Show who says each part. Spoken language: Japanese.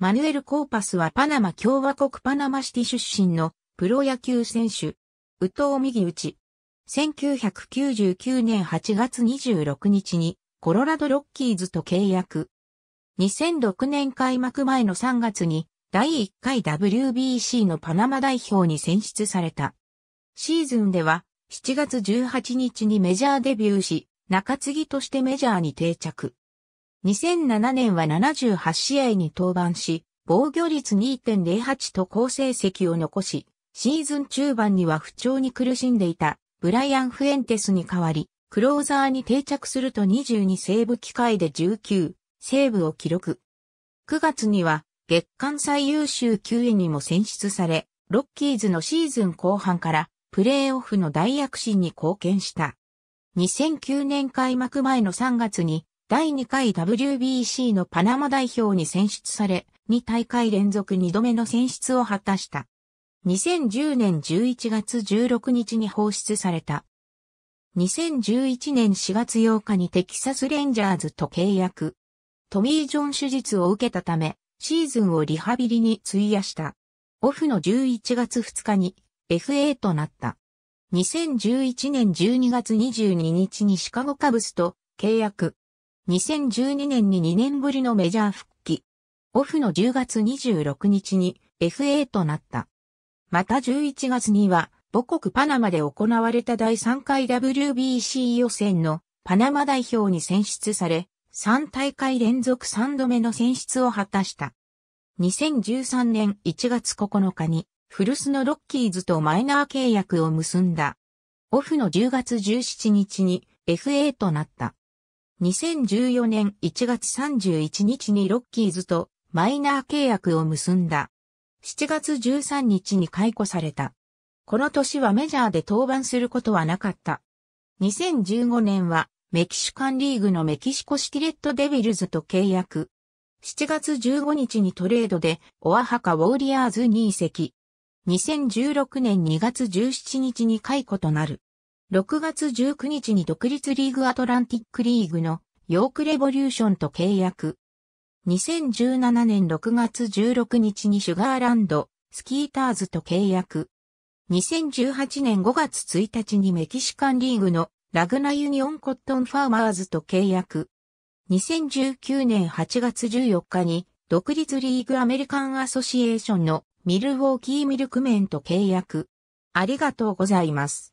Speaker 1: マヌエル・コーパスはパナマ共和国パナマシティ出身のプロ野球選手。宇藤右打ち。1999年8月26日にコロラドロッキーズと契約。2006年開幕前の3月に第1回 WBC のパナマ代表に選出された。シーズンでは7月18日にメジャーデビューし、中継ぎとしてメジャーに定着。2007年は78試合に登板し、防御率2.08と好成績を残し、シーズン中盤には不調に苦しんでいたブライアン・フエンテスに代わり、クローザーに定着すると22セーブ機会で19セーブを記録。9月には月間最優秀9位にも選出され、ロッキーズのシーズン後半からプレーオフの大躍進に貢献した。2009年開幕前の3月に第2回 WBC のパナマ代表に選出され、2大会連続2度目の選出を果たした。2010年11月16日に放出された。2011年4月8日にテキサスレンジャーズと契約。トミー・ジョン手術を受けたため、シーズンをリハビリに費やした。オフの11月2日に FA となった。2011年12月22日にシカゴカブスと契約。2012年に2年ぶりのメジャー復帰。オフの10月26日に FA となった。また11月には母国パナマで行われた第3回 WBC 予選のパナマ代表に選出され、3大会連続3度目の選出を果たした。2013年1月9日に古巣のロッキーズとマイナー契約を結んだ。オフの10月17日に FA となった。2014年1月31日にロッキーズとマイナー契約を結んだ。7月13日に解雇された。この年はメジャーで登板することはなかった。2015年はメキシカンリーグのメキシコシキレットデビルズと契約。7月15日にトレードでオアハカウォーリアーズに移籍。2016年2月17日に解雇となる。6月19日に独立リーグアトランティックリーグのヨークレボリューションと契約。2017年6月16日にシュガーランド、スキーターズと契約。2018年5月1日にメキシカンリーグのラグナユニオンコットンファーマーズと契約。2019年8月14日に独立リーグアメリカンアソシエーションのミルウォーキーミルクメンと契約。ありがとうございます。